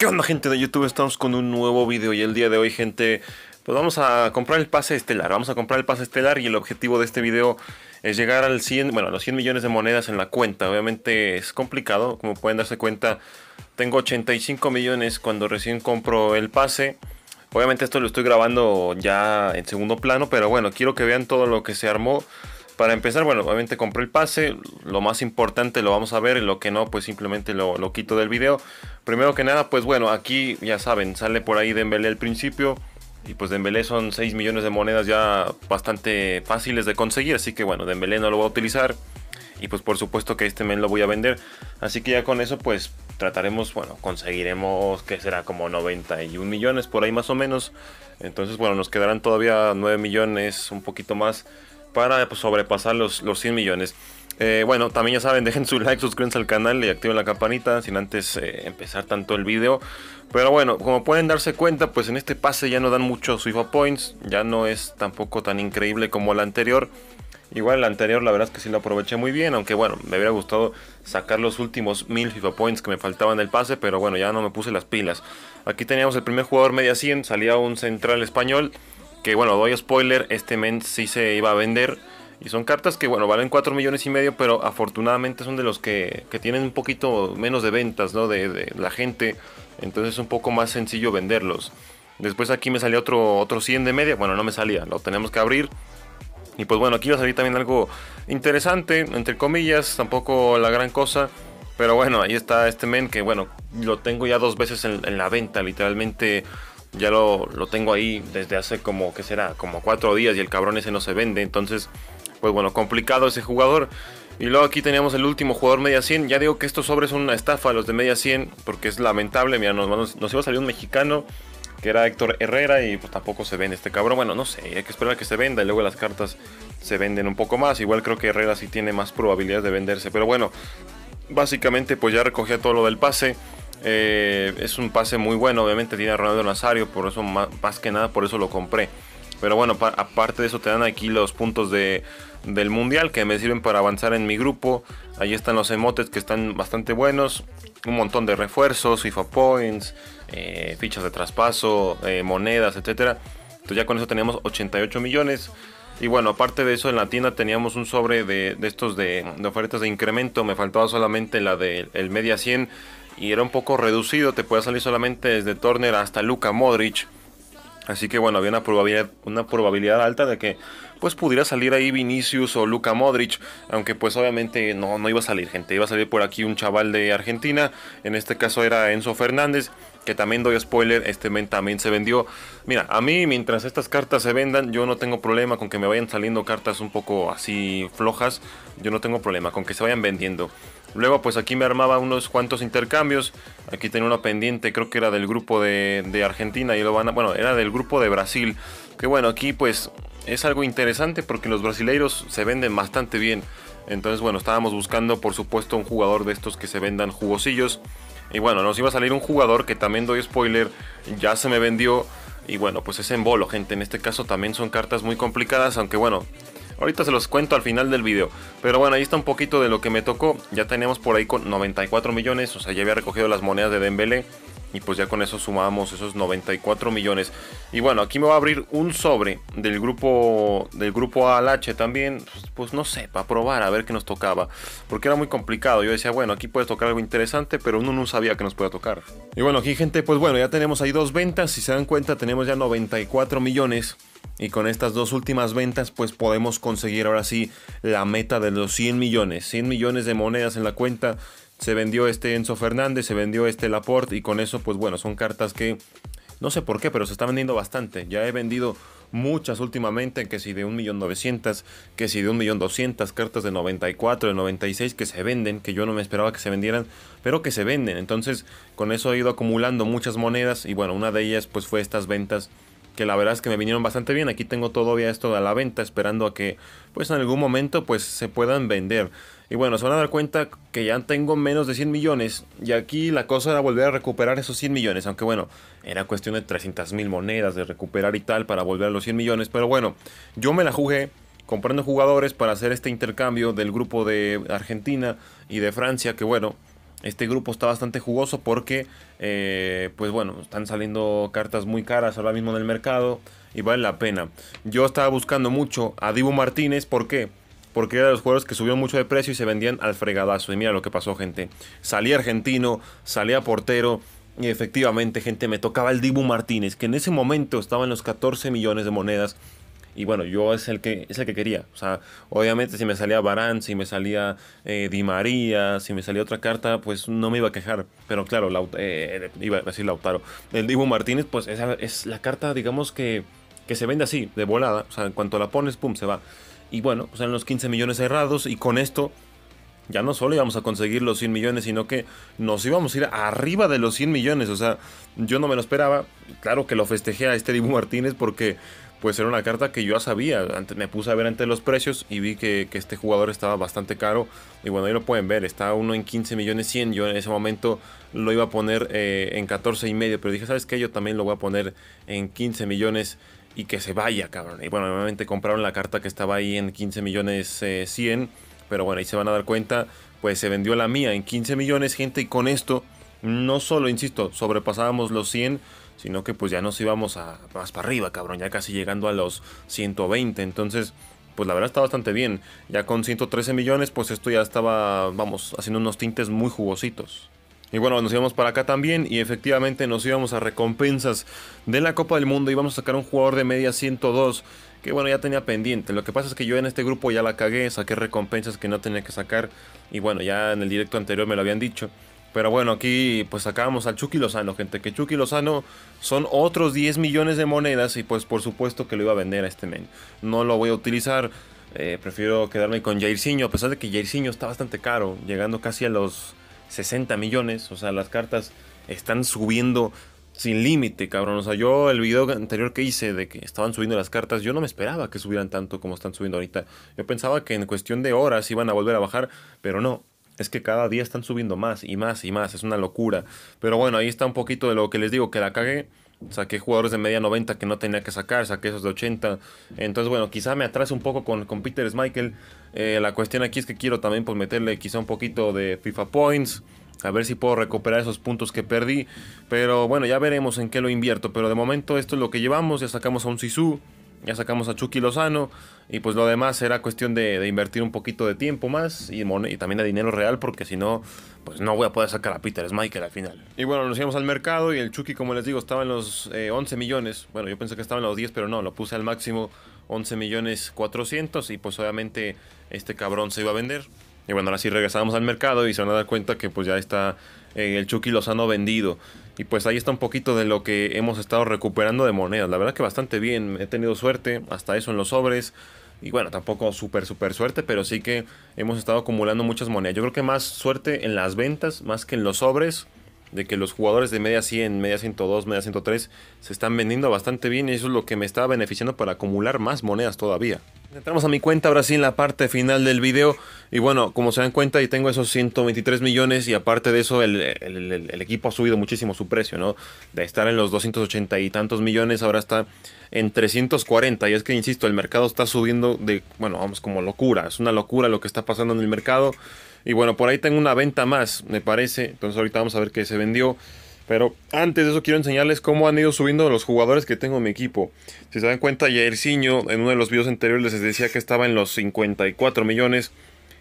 ¿Qué onda gente de YouTube? Estamos con un nuevo video y el día de hoy gente, pues vamos a comprar el pase estelar, vamos a comprar el pase estelar y el objetivo de este video es llegar al 100, bueno, a los 100 millones de monedas en la cuenta, obviamente es complicado, como pueden darse cuenta, tengo 85 millones cuando recién compro el pase, obviamente esto lo estoy grabando ya en segundo plano, pero bueno, quiero que vean todo lo que se armó, para empezar, bueno, obviamente compré el pase, lo más importante lo vamos a ver, lo que no, pues simplemente lo, quito del video. Primero que nada, pues bueno, aquí ya saben, sale por ahí Dembélé al principio, y pues Dembélé son 6 millones de monedas ya bastante fáciles de conseguir, así que bueno, Dembélé no lo voy a utilizar. Y pues por supuesto que este men lo voy a vender. Así que ya con eso pues trataremos, bueno, conseguiremos que será como 91 millones por ahí más o menos. Entonces bueno, nos quedarán todavía 9 millones, un poquito más para pues, sobrepasar los, los 100 millones. Eh, bueno, también ya saben, dejen su like, suscríbanse al canal y activen la campanita sin antes eh, empezar tanto el video. Pero bueno, como pueden darse cuenta, pues en este pase ya no dan muchos FIFA Points, ya no es tampoco tan increíble como el anterior. Igual el anterior la verdad es que sí lo aproveché muy bien, aunque bueno, me hubiera gustado sacar los últimos mil FIFA Points que me faltaban del pase, pero bueno, ya no me puse las pilas. Aquí teníamos el primer jugador media 100, salía un central español que bueno, doy spoiler, este men sí se iba a vender. Y son cartas que, bueno, valen 4 millones y medio, pero afortunadamente son de los que, tienen un poquito menos de ventas, ¿no? De, la gente. Entonces es un poco más sencillo venderlos. Después aquí me salía otro, otro 100 de media. Bueno, no me salía, lo tenemos que abrir. Y pues bueno, aquí va a salir también algo interesante, entre comillas, tampoco la gran cosa. Pero bueno, ahí está este men que, bueno, lo tengo ya dos veces en la venta, literalmente ya lo, tengo ahí desde hace como, que será? Como cuatro días y el cabrón ese no se vende. Entonces, pues bueno, complicado ese jugador. Y luego aquí teníamos el último jugador media 100. Ya digo que estos sobres son una estafa, los de media 100, porque es lamentable. Mira, nos, iba a salir un mexicano que era Héctor Herrera y pues tampoco se vende este cabrón. Bueno, no sé, hay que esperar a que se venda y luego las cartas se venden un poco más. Igual creo que Herrera sí tiene más probabilidades de venderse. Pero bueno, básicamente pues ya recogía todo lo del pase. Eh, es un pase muy bueno, obviamente tiene a Ronaldo Nazario, por eso más, que nada por eso lo compré. Pero bueno, aparte de eso te dan aquí los puntos del mundial que me sirven para avanzar en mi grupo. Ahí están los emotes que están bastante buenos. Un montón de refuerzos, FIFA Points, eh, fichas de traspaso, eh, monedas, etc. Entonces ya con eso teníamos 88 millones. Y bueno, aparte de eso, en la tienda teníamos un sobre de, estos de, ofertas de incremento. Me faltaba solamente la del media 100 y era un poco reducido, te podía salir solamente desde Turner hasta Luka Modric. Así que bueno, había una probabilidad, alta de que pues pudiera salir ahí Vinicius o Luka Modric, aunque pues obviamente no, no iba a salir gente, iba a salir por aquí un chaval de Argentina, en este caso era Enzo Fernández, que también doy spoiler, este men también se vendió. Mira, a mí mientras estas cartas se vendan, yo no tengo problema con que me vayan saliendo cartas un poco así flojas, yo no tengo problema con que se vayan vendiendo. Luego, pues aquí me armaba unos cuantos intercambios. Aquí tenía una pendiente, creo que era del grupo de, Argentina y lo van Bueno, era del grupo de Brasil. Que bueno, aquí pues es algo interesante porque los brasileiros se venden bastante bien. Entonces, bueno, estábamos buscando, por supuesto, un jugador de estos que se vendan jugosillos. Y bueno, nos iba a salir un jugador que también doy spoiler, ya se me vendió. Y bueno, pues es en bolo, gente. En este caso también son cartas muy complicadas, aunque bueno, Ahorita se los cuento al final del video. Pero bueno, ahí está un poquito de lo que me tocó. Ya tenemos por ahí con 94 millones. O sea, ya había recogido las monedas de Dembélé y pues ya con eso sumamos esos 94 millones. Y bueno, aquí me va a abrir un sobre del grupo del grupo H también, pues, pues, no sé, para probar a ver qué nos tocaba, porque era muy complicado. Yo decía, bueno, aquí puede tocar algo interesante, pero uno no sabía que nos podía tocar. Y bueno, aquí gente, pues bueno, ya tenemos ahí dos ventas, si se dan cuenta tenemos ya 94 millones. Y con estas dos últimas ventas, pues podemos conseguir ahora sí la meta de los 100 millones. 100 millones de monedas en la cuenta se vendió este Enzo Fernández, se vendió este Laporte y con eso pues bueno, son cartas que no sé por qué, pero se están vendiendo bastante. Ya he vendido muchas últimamente, que si de 1.900.000, que si de 1.200.000, cartas de 94, de 96 que se venden, que yo no me esperaba que se vendieran, pero que se venden. Entonces, con eso he ido acumulando muchas monedas y bueno, una de ellas pues fue estas ventas que la verdad es que me vinieron bastante bien. Aquí tengo todavía esto a la venta esperando a que pues en algún momento pues se puedan vender. Y bueno, se van a dar cuenta que ya tengo menos de 100 millones y aquí la cosa era volver a recuperar esos 100 millones, aunque bueno, era cuestión de 300 mil monedas de recuperar y tal para volver a los 100 millones, pero bueno, yo me la jugué comprando jugadores para hacer este intercambio del grupo de Argentina y de Francia, que bueno, este grupo está bastante jugoso porque, eh, pues bueno, están saliendo cartas muy caras ahora mismo en el mercado y vale la pena. Yo estaba buscando mucho a Dibu Martínez, ¿por qué? Porque era de los juegos que subió mucho de precio y se vendían al fregadazo. Y mira lo que pasó, gente. Salía argentino, salía portero. Y efectivamente, gente, me tocaba el Dibu Martínez, que en ese momento estaba en los 14 millones de monedas y bueno, yo es el que, es el que quería. O sea, obviamente si me salía Barán, si me salía eh, Di María, si me salía otra carta, pues no me iba a quejar. Pero claro, eh, iba a decir Lautaro. El Dibu Martínez, pues esa es la carta, digamos que, que se vende así, de volada. O sea, en cuanto la pones, pum, se va. Y bueno, pues eran los 15 millones cerrados y con esto ya no solo íbamos a conseguir los 100 millones, sino que nos íbamos a ir arriba de los 100 millones. O sea, yo no me lo esperaba. Claro que lo festejé a este Dibu Martínez porque pues era una carta que yo ya sabía. me puse a ver antes los precios y vi que, este jugador estaba bastante caro. Y bueno, ahí lo pueden ver, está uno en 15 millones 100. Yo en ese momento lo iba a poner eh, en 14 y medio, pero dije, ¿sabes qué? Yo también lo voy a poner en 15 millones y que se vaya, cabrón. Y bueno, obviamente compraron la carta que estaba ahí en 15 millones 100. Eh, pero bueno, ahí se van a dar cuenta, pues se vendió la mía en 15 millones, gente, y con esto no solo, insisto, sobrepasábamos los 100, sino que pues ya nos íbamos a más para arriba, cabrón, ya casi llegando a los 120, entonces pues la verdad está bastante bien, ya con 113 millones pues esto ya estaba, vamos, haciendo unos tintes muy jugositos. Y bueno, nos íbamos para acá también y efectivamente nos íbamos a recompensas de la Copa del Mundo. Íbamos a sacar un jugador de media 102 que bueno, ya tenía pendiente. Lo que pasa es que yo en este grupo ya la cagué, saqué recompensas que no tenía que sacar. Y bueno, ya en el directo anterior me lo habían dicho. Pero bueno, aquí pues sacábamos al Chucky Lozano, gente. Que Chucky Lozano son otros 10 millones de monedas y pues por supuesto que lo iba a vender a este men. No lo voy a utilizar. Eh, prefiero quedarme con Jairzinho, a pesar de que Jairzinho está bastante caro, llegando casi a los 60 millones. O sea, las cartas están subiendo sin límite, cabrón. O sea, yo el video anterior que hice de que estaban subiendo las cartas, yo no me esperaba que subieran tanto como están subiendo ahorita. Yo pensaba que en cuestión de horas iban a volver a bajar, pero no es que cada día están subiendo más y más y más, es una locura. Pero bueno, ahí está un poquito de lo que les digo, que la cagué. Saqué jugadores de media 90 que no tenía que sacar, saqué esos de 80. Entonces, bueno, quizá me atrase un poco con, con Peter Schmeichel. Eh, la cuestión aquí es que quiero también pues, meterle quizá un poquito de FIFA Points. A ver si puedo recuperar esos puntos que perdí. Pero bueno, ya veremos en qué lo invierto. Pero de momento esto es lo que llevamos. Ya sacamos a un Sisu ya sacamos a Chucky Lozano y pues lo demás era cuestión de, invertir un poquito de tiempo más y, y, también de dinero real porque si no, pues no voy a poder sacar a Peter Smiker al final. Y bueno, nos íbamos al mercado y el Chucky, como les digo, estaba en los 11 eh, millones. Bueno, yo pensé que estaba en los 10, pero no, lo puse al máximo 11 millones 400 y pues obviamente este cabrón se iba a vender. Y bueno, ahora sí regresamos al mercado y se van a dar cuenta que pues ya está eh, el Chucky Lozano vendido. Y pues ahí está un poquito de lo que hemos estado recuperando de monedas. La verdad que bastante bien. He tenido suerte hasta eso en los sobres. Y bueno, tampoco súper, súper suerte, pero sí que hemos estado acumulando muchas monedas. Yo creo que más suerte en las ventas, más que en los sobres de que los jugadores de media 100, media 102, media 103 se están vendiendo bastante bien y eso es lo que me está beneficiando para acumular más monedas todavía. Entramos a mi cuenta ahora sí en la parte final del video y bueno, como se dan cuenta, y tengo esos 123 millones y aparte de eso el, equipo ha subido muchísimo su precio, ¿no? De estar en los 280 y tantos millones ahora está en 340 y es que, insisto, el mercado está subiendo de, bueno, vamos como locura, es una locura lo que está pasando en el mercado. Y bueno, por ahí tengo una venta más, me parece. Entonces ahorita vamos a ver qué se vendió. Pero antes de eso quiero enseñarles cómo han ido subiendo los jugadores que tengo en mi equipo. Si se dan cuenta, ciño en uno de los videos anteriores les decía que estaba en los 54 millones.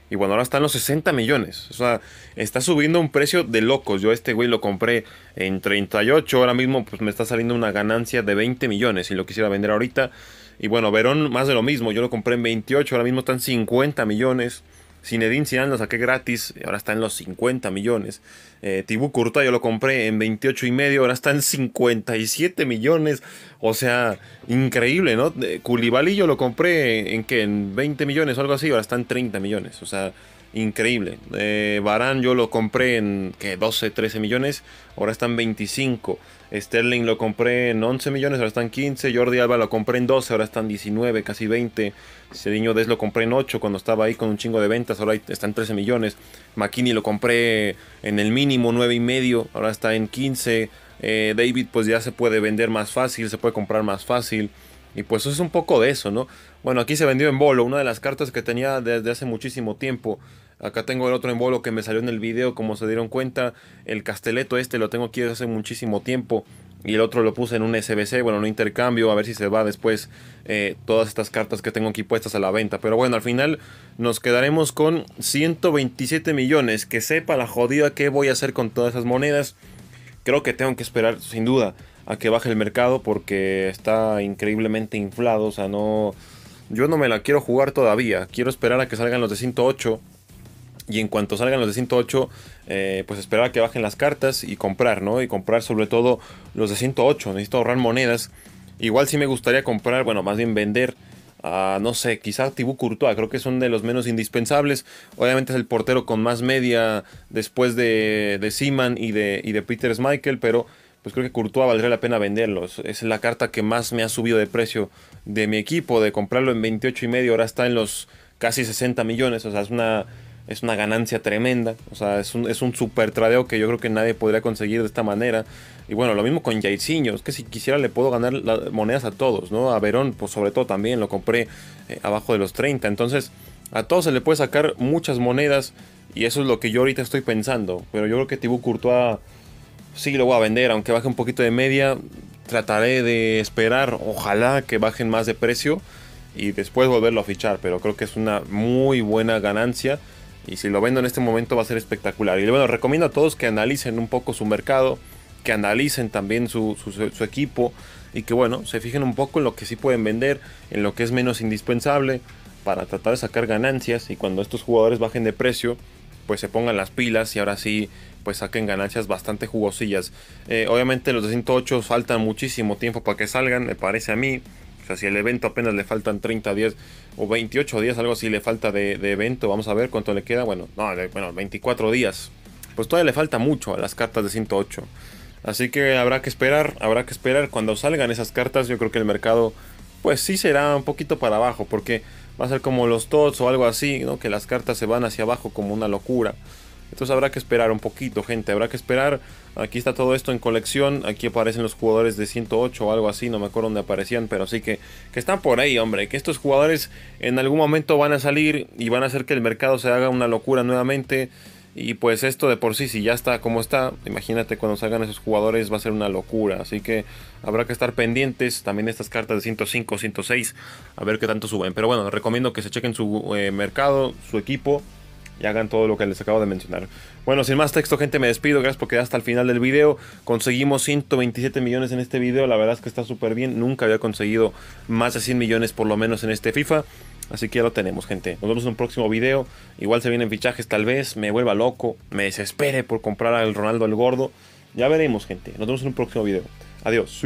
Y bueno, ahora está en los 60 millones. O sea, está subiendo un precio de locos. Yo a este güey lo compré en 38. Ahora mismo pues me está saliendo una ganancia de 20 millones si lo quisiera vender ahorita. Y bueno, Verón más de lo mismo. Yo lo compré en 28. Ahora mismo están 50 millones. Zinedine Zidane lo saqué gratis, ahora está en los 50 millones. Eh, Curta yo lo compré en 28 y medio, ahora está en 57 millones. O sea, increíble, ¿no? Culibalillo yo lo compré en que en 20 millones o algo así, ahora está en 30 millones. O sea, increíble. Eh, Barán yo lo compré en que 12, 13 millones, ahora están 25. Sterling lo compré en 11 millones, ahora están 15. Jordi Alba lo compré en 12, ahora están 19, casi 20. Cediño Des lo compré en 8 cuando estaba ahí con un chingo de ventas, ahora están 13 millones. Makini lo compré en el mínimo y medio ahora está en 15. Eh, David pues ya se puede vender más fácil, se puede comprar más fácil. Y pues es un poco de eso, ¿no? Bueno, aquí se vendió en bolo, una de las cartas que tenía desde hace muchísimo tiempo. Acá tengo el otro en bolo que me salió en el video, como se dieron cuenta. El casteleto este lo tengo aquí desde hace muchísimo tiempo y el otro lo puse en un SBC, bueno, un intercambio, a ver si se va después eh, todas estas cartas que tengo aquí puestas a la venta. Pero bueno, al final nos quedaremos con 127 millones, que sepa la jodida qué voy a hacer con todas esas monedas. Creo que tengo que esperar, sin duda, a que baje el mercado porque está increíblemente inflado, o sea, no... Yo no me la quiero jugar todavía, quiero esperar a que salgan los de 108 y en cuanto salgan los de 108, eh, pues esperar a que bajen las cartas y comprar, ¿no? Y comprar sobre todo los de 108. Necesito ahorrar monedas. Igual sí me gustaría comprar, bueno, más bien vender. a, no sé, quizás Tibú Courtois, creo que es son de los menos indispensables. Obviamente es el portero con más media después de, de Seaman y de, y de Peter Schmeichel, pero pues creo que Courtois valdría la pena venderlo. Es la carta que más me ha subido de precio de mi equipo, de comprarlo en 28 y medio, ahora está en los casi 60 millones, o sea, es una es una ganancia tremenda. O sea, es un, es super tradeo que yo creo que nadie podría conseguir de esta manera. Y bueno, lo mismo con Jairzinho, es que si quisiera le puedo ganar monedas a todos, ¿no? A Verón, pues sobre todo también lo compré eh, abajo de los 30. Entonces, a todos se le puede sacar muchas monedas y eso es lo que yo ahorita estoy pensando. Pero yo creo que Tibú Courtois sí lo voy a vender, aunque baje un poquito de media. Trataré de esperar, ojalá que bajen más de precio y después volverlo a fichar. Pero creo que es una muy buena ganancia y si lo vendo en este momento va a ser espectacular. Y bueno, recomiendo a todos que analicen un poco su mercado, que analicen también su, equipo y que bueno, se fijen un poco en lo que sí pueden vender, en lo que es menos indispensable para tratar de sacar ganancias y cuando estos jugadores bajen de precio, pues se pongan las pilas y ahora sí pues saquen ganancias bastante jugosillas. Eh, obviamente los de 108 faltan muchísimo tiempo para que salgan, me parece a mí si el evento apenas le faltan 30 días o 28 días, algo así le falta de, evento, vamos a ver cuánto le queda. Bueno, no, bueno, 24 días. Pues todavía le falta mucho a las cartas de 108. Así que habrá que esperar, habrá que esperar cuando salgan esas cartas. Yo creo que el mercado, pues sí será un poquito para abajo, porque va a ser como los TOTS o algo así, ¿no? Que las cartas se van hacia abajo como una locura. Entonces habrá que esperar un poquito, gente. Habrá que esperar. Aquí está todo esto en colección. Aquí aparecen los jugadores de 108 o algo así. No me acuerdo dónde aparecían. Pero así que, que están por ahí, hombre. Que estos jugadores en algún momento van a salir y van a hacer que el mercado se haga una locura nuevamente. Y pues esto de por sí, si ya está como está, imagínate cuando salgan esos jugadores va a ser una locura. Así que habrá que estar pendientes también estas cartas de 105, 106, a ver qué tanto suben. Pero bueno, recomiendo que se chequen su eh, mercado, su equipo y hagan todo lo que les acabo de mencionar. Bueno, sin más texto, gente, me despido. Gracias por quedar hasta el final del video. Conseguimos 127 millones en este video. La verdad es que está súper bien. Nunca había conseguido más de 100 millones por lo menos en este FIFA. Así que ya lo tenemos, gente. Nos vemos en un próximo video. Igual se vienen fichajes, tal vez me vuelva loco, me desespere por comprar al Ronaldo el gordo. Ya veremos, gente. Nos vemos en un próximo video. Adiós.